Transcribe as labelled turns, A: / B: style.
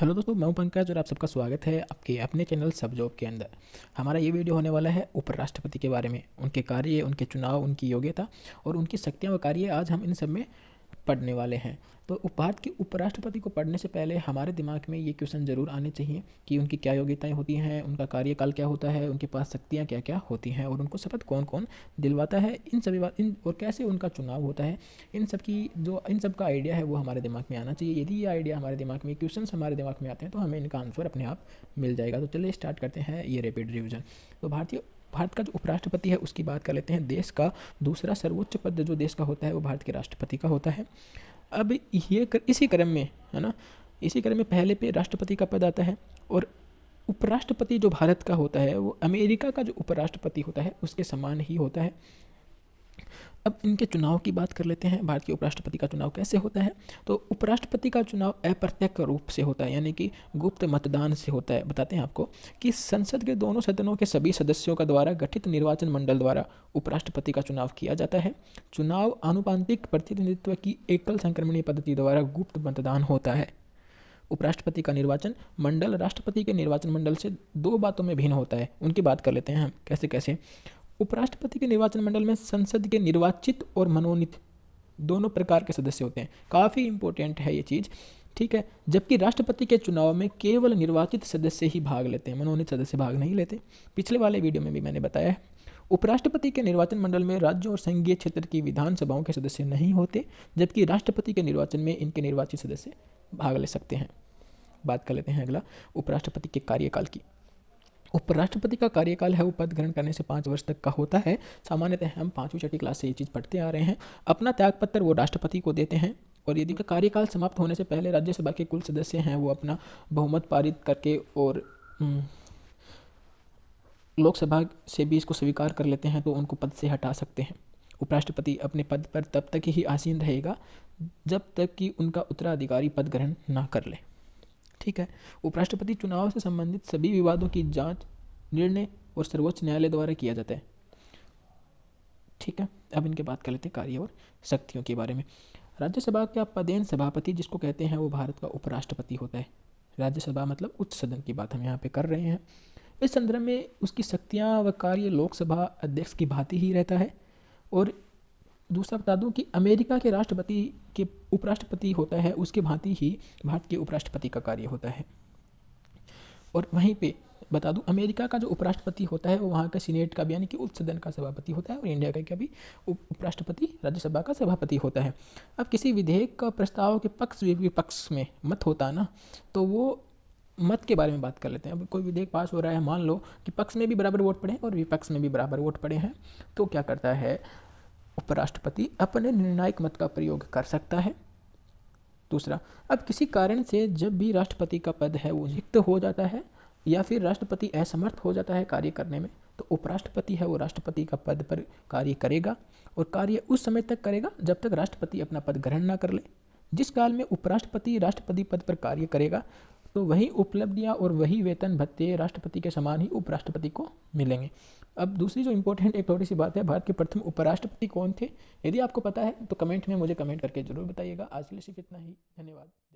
A: hello दोस्तों मैं पंकज और आप सबका स्वागत है आपके अपने चैनल सब जॉब के अंदर हमारा ये वीडियो होने वाला है उपराष्ट्रपति के बारे में उनके कार्य उनके चुनाव उनकी योग्यता और उनकी शक्तियाँ व कार्य आज हम इन सब में पढ़ने वाले हैं तो भारत के उपराष्ट्रपति को पढ़ने से पहले हमारे दिमाग में ये क्वेश्चन ज़रूर आने चाहिए कि उनकी क्या योग्यताएं होती हैं उनका कार्यकाल क्या होता है उनके पास शक्तियाँ क्या क्या होती हैं और उनको शपथ कौन कौन दिलवाता है इन सभी बात इन और कैसे उनका चुनाव होता है इन सब की जो इन सब का आइडिया है वो हमारे दिमाग में आना चाहिए यदि ये आइडिया हमारे दिमाग में क्वेश्चन हमारे दिमाग में आते हैं तो हमें इनका आंसर अपने आप मिल जाएगा तो चलिए स्टार्ट करते हैं ये रेपिड रिविज़न तो भारतीय भारत का जो उपराष्ट्रपति है उसकी बात कर लेते हैं देश का दूसरा सर्वोच्च पद जो देश का होता है वो भारत के राष्ट्रपति का होता है अब ये कर, इसी क्रम में है ना इसी क्रम में पहले पे राष्ट्रपति का पद आता है और उपराष्ट्रपति जो भारत का होता है वो अमेरिका का जो उपराष्ट्रपति होता है उसके समान ही होता है अब इनके चुनाव की बात कर लेते हैं भारत के उपराष्ट्रपति का चुनाव कैसे होता है तो उपराष्ट्रपति का चुनाव अप्रत्यक्ष रूप से होता है यानी कि गुप्त मतदान से होता है बताते हैं आपको कि संसद के दोनों सदनों के सभी सदस्यों का द्वारा गठित निर्वाचन मंडल द्वारा उपराष्ट्रपति का चुनाव किया जाता है चुनाव आनुपातिक प्रतिनिधित्व की एकल संक्रमणीय पद्धति द्वारा गुप्त मतदान होता है उपराष्ट्रपति का निर्वाचन मंडल राष्ट्रपति के निर्वाचन मंडल से दो बातों में भिन्न होता है उनकी बात कर लेते हैं हम कैसे कैसे उपराष्ट्रपति के निर्वाचन मंडल में संसद के निर्वाचित और मनोनीत दोनों प्रकार के सदस्य होते हैं काफ़ी इंपॉर्टेंट है ये चीज़ ठीक है जबकि राष्ट्रपति के चुनाव में केवल निर्वाचित सदस्य ही भाग लेते हैं मनोनीत सदस्य भाग नहीं लेते पिछले वाले वीडियो में भी मैंने बताया है उपराष्ट्रपति के निर्वाचन मंडल में राज्यों और संघीय क्षेत्र की विधानसभाओं के सदस्य नहीं होते जबकि राष्ट्रपति के निर्वाचन में इनके निर्वाचित सदस्य भाग ले सकते हैं बात कर लेते हैं अगला उपराष्ट्रपति के कार्यकाल की उपराष्ट्रपति का कार्यकाल है वो पद ग्रहण करने से पाँच वर्ष तक का होता है सामान्यतः हम पाँचवीं छठी क्लास से ये चीज़ पढ़ते आ रहे हैं अपना त्यागपत्र वो राष्ट्रपति को देते हैं और यदि का कार्यकाल समाप्त होने से पहले राज्यसभा के कुल सदस्य हैं वो अपना बहुमत पारित करके और हम्म, लोकसभा से भी इसको स्वीकार कर लेते हैं तो उनको पद से हटा सकते हैं उपराष्ट्रपति अपने पद पर तब तक ही आसीन रहेगा जब तक कि उनका उत्तराधिकारी पद ग्रहण ना कर ले ठीक है उपराष्ट्रपति चुनाव से संबंधित सभी विवादों की जांच निर्णय और सर्वोच्च न्यायालय द्वारा किया जाता है ठीक है अब इनके बात कर लेते हैं कार्य और शक्तियों के बारे में राज्यसभा का पदेन सभापति जिसको कहते हैं वो भारत का उपराष्ट्रपति होता है राज्यसभा मतलब उच्च सदन की बात हम यहाँ पे कर रहे हैं इस संदर्भ में उसकी शक्तियाँ व कार्य लोकसभा अध्यक्ष की भांति ही रहता है और दूसरा बता दूं कि अमेरिका के राष्ट्रपति के उपराष्ट्रपति होता है उसके भांति ही भारत के उपराष्ट्रपति का कार्य होता है और वहीं पे बता दूं अमेरिका का जो उपराष्ट्रपति होता है वो वहाँ का सीनेट का भी यानी कि उच्च सदन का सभापति होता है और इंडिया का भी उपराष्ट्रपति राज्यसभा का सभापति होता है अब किसी विधेयक का प्रस्ताव के पक्ष विपक्ष में मत होता ना तो वो मत के बारे में बात कर लेते हैं अब कोई विधेयक पास हो रहा है मान लो कि पक्ष में भी बराबर वोट पड़े हैं और विपक्ष में भी बराबर वोट पड़े हैं तो क्या करता है उपराष्ट्रपति अपने निर्णायक मत का प्रयोग कर सकता है दूसरा अब किसी कारण से जब भी राष्ट्रपति का पद है वो रिक्त हो जाता है या फिर राष्ट्रपति असमर्थ हो जाता है कार्य करने में तो उपराष्ट्रपति है वो राष्ट्रपति का पद पर कार्य करेगा और कार्य उस समय तक करेगा जब तक राष्ट्रपति अपना पद ग्रहण ना कर ले जिस काल में उपराष्ट्रपति राष्ट्रपति पद पर कार्य करेगा तो वही उपलब्धियाँ और वही वेतन भत्ते राष्ट्रपति के समान ही उपराष्ट्रपति को मिलेंगे अब दूसरी जो इम्पोर्टेंट एक थोड़ी सी बात है भारत के प्रथम उपराष्ट्रपति कौन थे यदि आपको पता है तो कमेंट में मुझे कमेंट करके जरूर बताइएगा आज के लिए सिर्फ इतना ही धन्यवाद